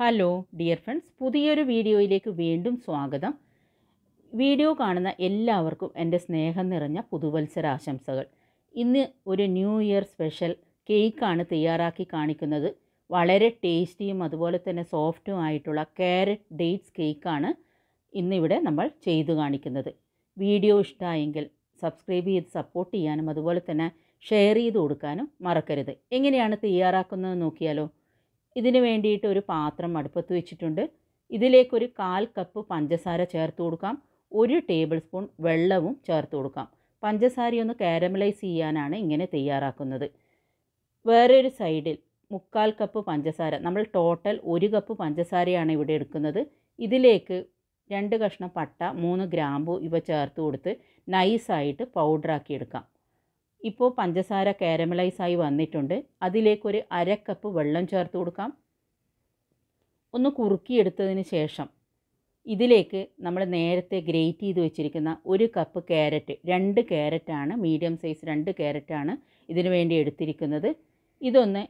hello dear friends പുതിയൊരു വീഡിയോയിലേക്ക് വീണ്ടും സ്വാഗതം വീഡിയോ കാണുന്ന എല്ലാവർക്കും എൻ്റെ സ്നേഹം നിറഞ്ഞ പുതുവത്സരാശംസകൾ ഇന്ന് ഒരു ന്യൂ ഇയർ സ്പെഷ്യൽ കേക്കാണ് തയ്യാറാക്കി കാണിക്കുന്നത് വളരെ ടേസ്റ്റിയും അതുപോലെ തന്നെ സോഫ്റ്റും ആയിട്ടുള്ള ക്യാരറ്റ് ഡേറ്റ്സ് കേക്കാണ് ഇന്നിവിടെ നമ്മൾ ചെയ്തു കാണിക്കുന്നത് വീഡിയോ ഇഷ്ടമായെങ്കിൽ സബ്സ്ക്രൈബ് ചെയ്ത് സപ്പോർട്ട് ചെയ്യാനും അതുപോലെ തന്നെ ഷെയർ ചെയ്ത് കൊടുക്കാനും മറക്കരുത് എങ്ങനെയാണ് തയ്യാറാക്കുന്നത് നോക്കിയാലോ ഇതിന് വേണ്ടിയിട്ട് ഒരു പാത്രം അടുപ്പത്ത് വെച്ചിട്ടുണ്ട് ഇതിലേക്കൊരു കാൽ കപ്പ് പഞ്ചസാര ചേർത്ത് കൊടുക്കാം ഒരു ടേബിൾ സ്പൂൺ വെള്ളവും ചേർത്ത് കൊടുക്കാം പഞ്ചസാരയൊന്ന് കാരമലൈസ് ചെയ്യാനാണ് ഇങ്ങനെ തയ്യാറാക്കുന്നത് വേറൊരു സൈഡിൽ മുക്കാൽ കപ്പ് പഞ്ചസാര നമ്മൾ ടോട്ടൽ ഒരു കപ്പ് പഞ്ചസാരയാണ് ഇവിടെ എടുക്കുന്നത് ഇതിലേക്ക് രണ്ട് കഷ്ണം പട്ട മൂന്ന് ഗ്രാമ്പു ഇവ ചേർത്ത് കൊടുത്ത് നൈസായിട്ട് പൗഡറാക്കി എടുക്കാം ഇപ്പോൾ പഞ്ചസാര കാരമലൈസ് ആയി വന്നിട്ടുണ്ട് അതിലേക്കൊരു അര കപ്പ് വെള്ളം ചേർത്ത് കൊടുക്കാം ഒന്ന് കുറുക്കിയെടുത്തതിന് ശേഷം ഇതിലേക്ക് നമ്മൾ നേരത്തെ ഗ്രേറ്റ് ചെയ്ത് വെച്ചിരിക്കുന്ന ഒരു കപ്പ് ക്യാരറ്റ് രണ്ട് ക്യാരറ്റാണ് മീഡിയം സൈസ് രണ്ട് ക്യാരറ്റാണ് ഇതിനു വേണ്ടി എടുത്തിരിക്കുന്നത് ഇതൊന്ന്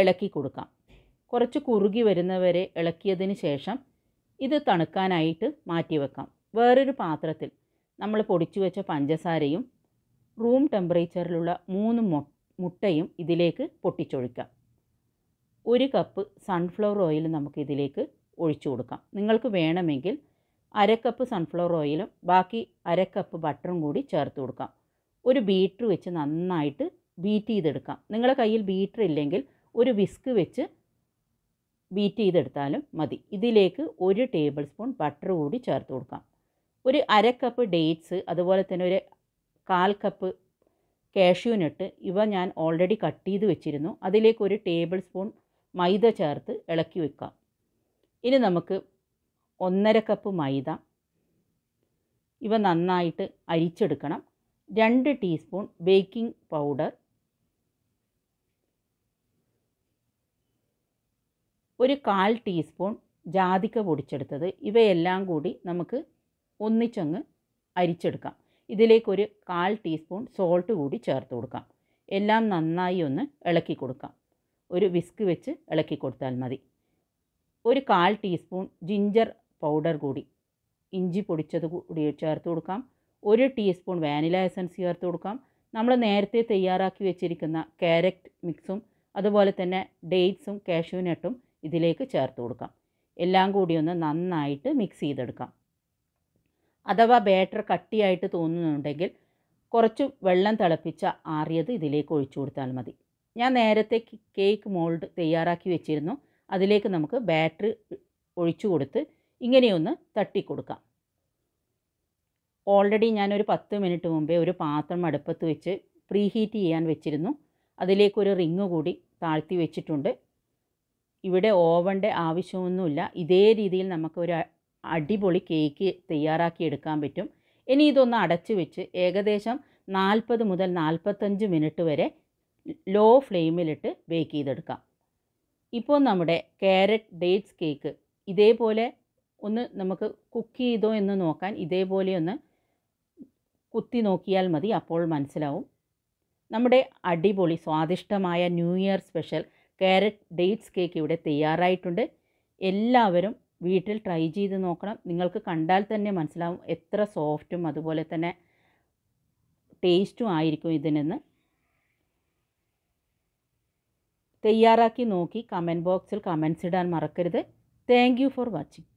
ഇളക്കി കൊടുക്കാം കുറച്ച് കുറുകി വരുന്നവരെ ഇളക്കിയതിന് ശേഷം ഇത് തണുക്കാനായിട്ട് മാറ്റി വെക്കാം വേറൊരു പാത്രത്തിൽ നമ്മൾ പൊടിച്ചു വെച്ച പഞ്ചസാരയും റൂം ടെമ്പറേച്ചറിലുള്ള മൂന്ന് മുട്ടയും ഇതിലേക്ക് പൊട്ടിച്ചൊഴിക്കാം ഒരു കപ്പ് സൺഫ്ലവർ ഓയിൽ നമുക്ക് ഇതിലേക്ക് ഒഴിച്ചു കൊടുക്കാം നിങ്ങൾക്ക് വേണമെങ്കിൽ അരക്കപ്പ് സൺഫ്ലവർ ഓയിലും ബാക്കി അരക്കപ്പ് ബട്ടറും കൂടി ചേർത്ത് കൊടുക്കാം ഒരു ബീറ്റർ വെച്ച് നന്നായിട്ട് ബീറ്റ് ചെയ്തെടുക്കാം നിങ്ങളുടെ കയ്യിൽ ബീറ്റർ ഇല്ലെങ്കിൽ ഒരു വിസ്ക് വെച്ച് ബീറ്റ് ചെയ്തെടുത്താലും മതി ഇതിലേക്ക് ഒരു ടേബിൾ സ്പൂൺ ബട്ടർ കൂടി ചേർത്ത് കൊടുക്കാം ഒരു അര കപ്പ് ഡേറ്റ്സ് അതുപോലെ തന്നെ ഒരു കാൽ കപ്പ് കാഷ്യൂ നട്ട് ഇവ ഞാൻ ഓൾറെഡി കട്ട് ചെയ്ത് വെച്ചിരുന്നു അതിലേക്ക് ഒരു ടേബിൾ സ്പൂൺ മൈദ ചേർത്ത് ഇളക്കി വെക്കാം ഇനി നമുക്ക് ഒന്നര കപ്പ് മൈദ ഇവ നന്നായിട്ട് അരിച്ചെടുക്കണം രണ്ട് ടീസ്പൂൺ ബേക്കിംഗ് പൗഡർ ഒരു കാൽ ടീസ്പൂൺ ജാതിക്ക പൊടിച്ചെടുത്തത് ഇവയെല്ലാം കൂടി നമുക്ക് ഒന്നിച്ചങ്ങ് അരിച്ചെടുക്കാം ഇതിലേക്കൊരു കാൽ ടീസ്പൂൺ സോൾട്ട് കൂടി ചേർത്ത് കൊടുക്കാം എല്ലാം നന്നായി ഒന്ന് ഇളക്കി കൊടുക്കാം ഒരു വിസ്ക് വെച്ച് ഇളക്കി കൊടുത്താൽ മതി ഒരു കാൽ ടീസ്പൂൺ ജിഞ്ചർ പൗഡർ കൂടി ഇഞ്ചി പൊടിച്ചത് കൂടി ചേർത്ത് കൊടുക്കാം ഒരു ടീസ്പൂൺ വാനില എസൻസ് ചേർത്ത് കൊടുക്കാം നമ്മൾ നേരത്തെ തയ്യാറാക്കി വെച്ചിരിക്കുന്ന ക്യാരറ്റ് മിക്സും അതുപോലെ തന്നെ ഡേറ്റ്സും കാഷ്യൂനട്ടും ഇതിലേക്ക് ചേർത്ത് കൊടുക്കാം എല്ലാം കൂടി ഒന്ന് നന്നായിട്ട് മിക്സ് ചെയ്തെടുക്കാം അഥവാ ബാറ്റർ കട്ടിയായിട്ട് തോന്നുന്നുണ്ടെങ്കിൽ കുറച്ച് വെള്ളം തിളപ്പിച്ച ആറിയത് ഇതിലേക്ക് ഒഴിച്ചു കൊടുത്താൽ മതി ഞാൻ നേരത്തെ കേക്ക് മോൾഡ് തയ്യാറാക്കി വെച്ചിരുന്നു അതിലേക്ക് നമുക്ക് ബാറ്റർ ഒഴിച്ചു കൊടുത്ത് ഇങ്ങനെയൊന്ന് തട്ടിക്കൊടുക്കാം ഓൾറെഡി ഞാനൊരു പത്ത് മിനിറ്റ് മുമ്പേ ഒരു പാത്രം അടുപ്പത്ത് വെച്ച് പ്രീ ഹീറ്റ് ചെയ്യാൻ വെച്ചിരുന്നു അതിലേക്കൊരു റിങ് കൂടി താഴ്ത്തി വെച്ചിട്ടുണ്ട് ഇവിടെ ഓവൻ്റെ ആവശ്യമൊന്നുമില്ല ഇതേ രീതിയിൽ നമുക്ക് ഒരു അടിപൊളി കേക്ക് തയ്യാറാക്കി എടുക്കാൻ പറ്റും ഇനി ഇതൊന്ന് അടച്ചു വെച്ച് ഏകദേശം നാൽപ്പത് മുതൽ നാൽപ്പത്തഞ്ച് മിനിറ്റ് വരെ ലോ ഫ്ലെയിമിലിട്ട് ബേക്ക് ചെയ്തെടുക്കാം ഇപ്പോൾ നമ്മുടെ ക്യാരറ്റ് ഡേറ്റ്സ് കേക്ക് ഇതേപോലെ ഒന്ന് നമുക്ക് കുക്ക് ചെയ്തോ എന്ന് നോക്കാൻ ഇതേപോലെ ഒന്ന് കുത്തി നോക്കിയാൽ മതി അപ്പോൾ മനസ്സിലാവും നമ്മുടെ അടിപൊളി സ്വാദിഷ്ടമായ new year special carrot dates cake ഇവിടെ തയ്യാറായിട്ടുണ്ട് എല്ലാവരും വീട്ടിൽ ട്രൈ ചെയ്ത് നോക്കണം നിങ്ങൾക്ക് കണ്ടാൽ തന്നെ മനസ്സിലാവും എത്ര സോഫ്റ്റും അതുപോലെ തന്നെ ടേസ്റ്റും ആയിരിക്കും ഇതിനെന്ന് തയ്യാറാക്കി നോക്കി കമൻറ്റ് ബോക്സിൽ കമൻസ് ഇടാൻ മറക്കരുത് താങ്ക് ഫോർ വാച്ചിങ്